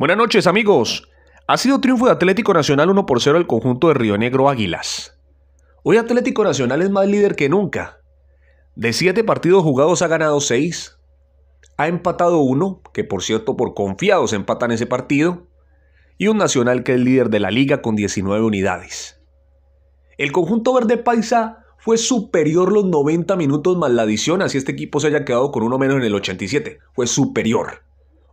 Buenas noches amigos. Ha sido triunfo de Atlético Nacional 1 por 0 el conjunto de Río Negro Águilas. Hoy Atlético Nacional es más líder que nunca. De 7 partidos jugados ha ganado 6. Ha empatado 1, que por cierto por confiados empatan ese partido. Y un Nacional que es líder de la liga con 19 unidades. El conjunto verde paisa fue superior los 90 minutos más la adición, así este equipo se haya quedado con uno menos en el 87. Fue superior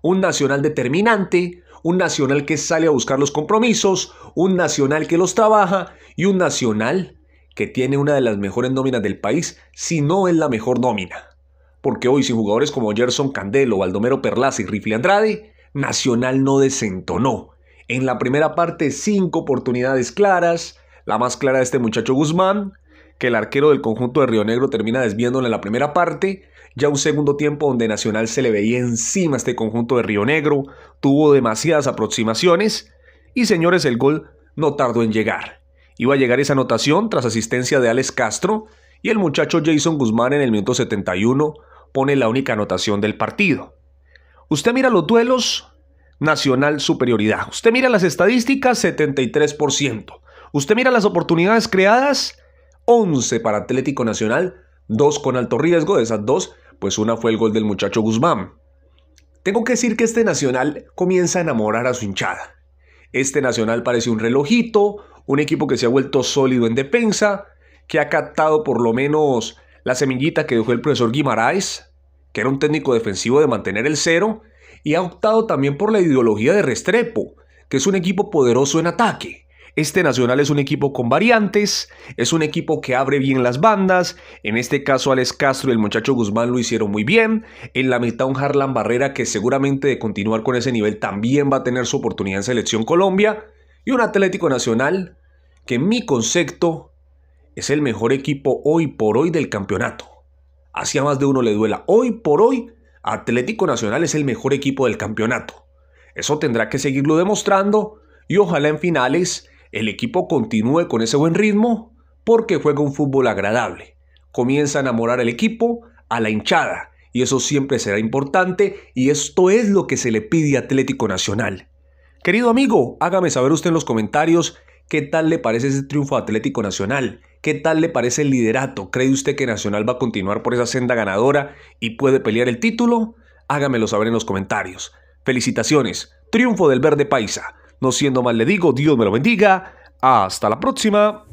un nacional determinante, un nacional que sale a buscar los compromisos, un nacional que los trabaja y un nacional que tiene una de las mejores nóminas del país, si no es la mejor nómina. Porque hoy sin jugadores como Gerson Candelo, Baldomero Perlaza y Rifle Andrade, Nacional no desentonó. En la primera parte, cinco oportunidades claras, la más clara de este muchacho Guzmán, que el arquero del conjunto de Río Negro termina desviándole en la primera parte. Ya un segundo tiempo donde Nacional se le veía encima a este conjunto de Río Negro, tuvo demasiadas aproximaciones y señores, el gol no tardó en llegar. Iba a llegar esa anotación tras asistencia de Alex Castro y el muchacho Jason Guzmán en el minuto 71 pone la única anotación del partido. Usted mira los duelos, Nacional superioridad. Usted mira las estadísticas, 73%. Usted mira las oportunidades creadas, 11 para Atlético Nacional, 2 con alto riesgo, de esas dos, pues una fue el gol del muchacho Guzmán. Tengo que decir que este Nacional comienza a enamorar a su hinchada. Este Nacional parece un relojito, un equipo que se ha vuelto sólido en defensa, que ha captado por lo menos la semillita que dejó el profesor Guimaraes, que era un técnico defensivo de mantener el cero, y ha optado también por la ideología de Restrepo, que es un equipo poderoso en ataque. Este Nacional es un equipo con variantes, es un equipo que abre bien las bandas. En este caso, Alex Castro y el muchacho Guzmán lo hicieron muy bien. En la mitad, un Harlan Barrera que seguramente de continuar con ese nivel también va a tener su oportunidad en Selección Colombia. Y un Atlético Nacional que, en mi concepto, es el mejor equipo hoy por hoy del campeonato. Hacia más de uno le duela. Hoy por hoy, Atlético Nacional es el mejor equipo del campeonato. Eso tendrá que seguirlo demostrando y ojalá en finales el equipo continúe con ese buen ritmo porque juega un fútbol agradable. Comienza a enamorar al equipo, a la hinchada, y eso siempre será importante y esto es lo que se le pide a Atlético Nacional. Querido amigo, hágame saber usted en los comentarios qué tal le parece ese triunfo a Atlético Nacional, qué tal le parece el liderato, cree usted que Nacional va a continuar por esa senda ganadora y puede pelear el título, hágamelo saber en los comentarios. Felicitaciones, triunfo del verde paisa. No siendo mal le digo, Dios me lo bendiga. Hasta la próxima.